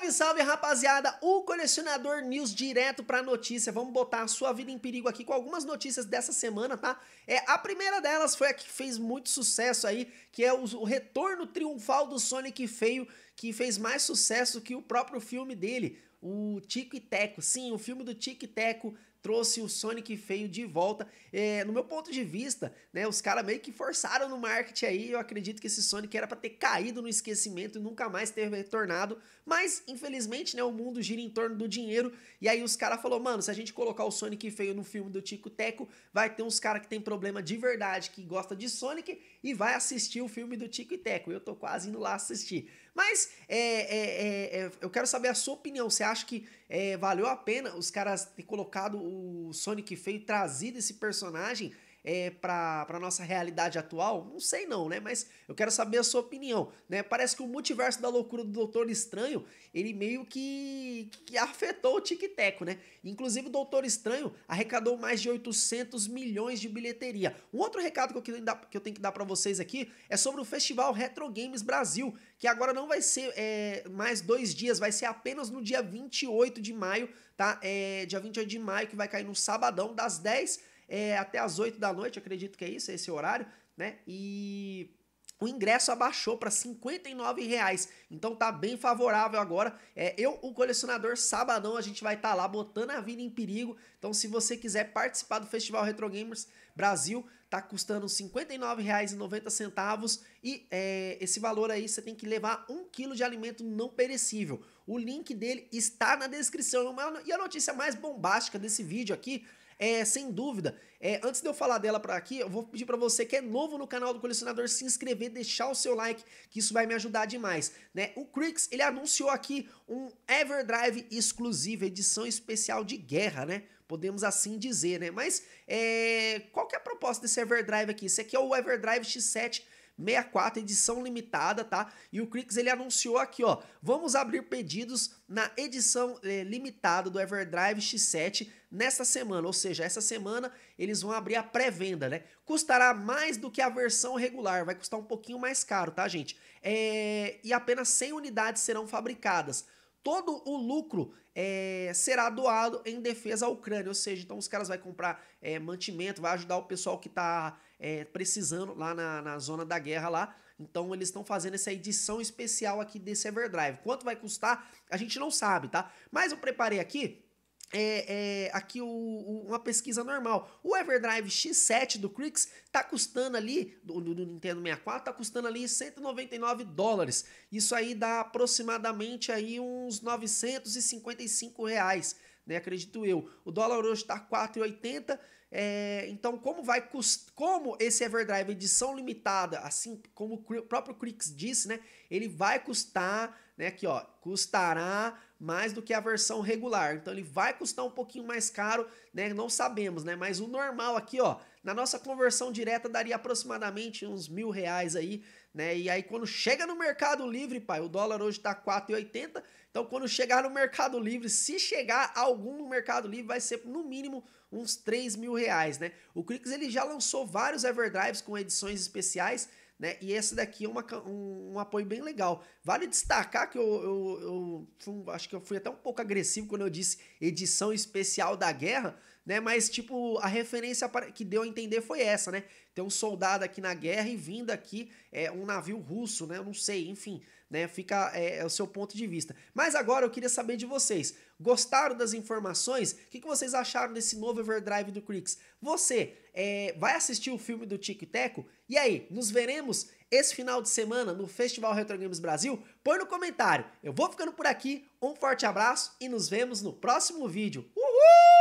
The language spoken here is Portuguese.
Salve, salve, rapaziada! O Colecionador News direto pra notícia. Vamos botar a sua vida em perigo aqui com algumas notícias dessa semana, tá? É, a primeira delas foi a que fez muito sucesso aí, que é o, o retorno triunfal do Sonic feio que fez mais sucesso que o próprio filme dele, o Tico e Teco. Sim, o filme do Tico e Teco trouxe o Sonic feio de volta. É, no meu ponto de vista, né, os caras meio que forçaram no marketing aí. Eu acredito que esse Sonic era para ter caído no esquecimento e nunca mais ter retornado. Mas, infelizmente, né, o mundo gira em torno do dinheiro. E aí os caras falaram, mano, se a gente colocar o Sonic feio no filme do Tico Teco, vai ter uns caras que tem problema de verdade, que gosta de Sonic e vai assistir o filme do Tico e Teco. Eu tô quase indo lá assistir. Mas é, é, é, é, eu quero saber a sua opinião. Você acha que é, valeu a pena os caras ter colocado o Sonic feio, trazido esse personagem? é, para a nossa realidade atual? Não sei não, né? Mas eu quero saber a sua opinião, né? Parece que o multiverso da loucura do Doutor Estranho, ele meio que, que afetou o tic-teco, né? Inclusive o Doutor Estranho arrecadou mais de 800 milhões de bilheteria. Um outro recado que eu, que eu tenho que dar para vocês aqui é sobre o Festival Retro Games Brasil, que agora não vai ser é, mais dois dias, vai ser apenas no dia 28 de maio, tá? É, dia 28 de maio que vai cair no sabadão das 10 é, até as 8 da noite, acredito que é isso, é esse horário, né? E o ingresso abaixou para R$59,00, reais, então tá bem favorável agora. É, eu, o colecionador, sabadão a gente vai estar tá lá botando a vida em perigo. Então, se você quiser participar do Festival Retro Gamers Brasil, tá custando R$59,90. e é, esse valor aí você tem que levar um quilo de alimento não perecível. O link dele está na descrição. E a notícia mais bombástica desse vídeo aqui é, sem dúvida. É, antes de eu falar dela para aqui, eu vou pedir para você que é novo no canal do colecionador se inscrever, deixar o seu like, que isso vai me ajudar demais, né? O Crix, ele anunciou aqui um Everdrive exclusivo, edição especial de guerra, né? Podemos assim dizer, né? Mas é, qual que é a proposta desse Everdrive aqui? Esse aqui é o Everdrive X7 64, edição limitada, tá? E o Crix ele anunciou aqui, ó, vamos abrir pedidos na edição eh, limitada do EverDrive X7 nesta semana, ou seja, essa semana eles vão abrir a pré-venda, né? Custará mais do que a versão regular, vai custar um pouquinho mais caro, tá, gente? É... E apenas 100 unidades serão fabricadas todo o lucro é, será doado em defesa à Ucrânia. Ou seja, então os caras vão comprar é, mantimento, vai ajudar o pessoal que está é, precisando lá na, na, zona da guerra lá. Então eles estão fazendo essa edição especial aqui desse Everdrive. Quanto vai custar? A gente não sabe, tá? Mas eu preparei aqui é, é, aqui o, o, uma pesquisa normal. O Everdrive X7 do Crix tá custando ali, do, do, Nintendo 64, tá custando ali 199 dólares. Isso aí dá aproximadamente aí uns 955 reais, né? Acredito eu. O dólar hoje tá 4,80. É, então, como vai cust... como esse Everdrive edição limitada, assim como o próprio Crix disse, né? Ele vai custar, né? Aqui ó, custará mais do que a versão regular. Então ele vai custar um pouquinho mais caro, né? Não sabemos, né? Mas o normal aqui, ó, na nossa conversão direta daria aproximadamente uns mil reais aí, né? E aí quando chega no Mercado Livre, pai, o dólar hoje tá 4,80. Então quando chegar no Mercado Livre, se chegar algum no Mercado Livre, vai ser no mínimo uns 3 mil reais, né? O Crix ele já lançou vários Everdrives com edições especiais, né? E essa daqui é uma, um, um, apoio bem legal. Vale destacar que eu, eu, eu fui, acho que eu fui até um pouco agressivo quando eu disse edição especial da guerra, né? Mas, tipo, a referência que deu a entender foi essa, né? Tem um soldado aqui na guerra e vindo aqui é um navio russo, né? Eu não sei, enfim, né? Fica é, é o seu ponto de vista. Mas agora eu queria saber de vocês. Gostaram das informações? O que, que vocês acharam desse novo Everdrive do Crix? Você é, vai assistir o filme do Tico e Teco? E aí, nos veremos esse final de semana no Festival Retro Games Brasil? Põe no comentário. Eu vou ficando por aqui, um forte abraço e nos vemos no próximo vídeo. Uhul!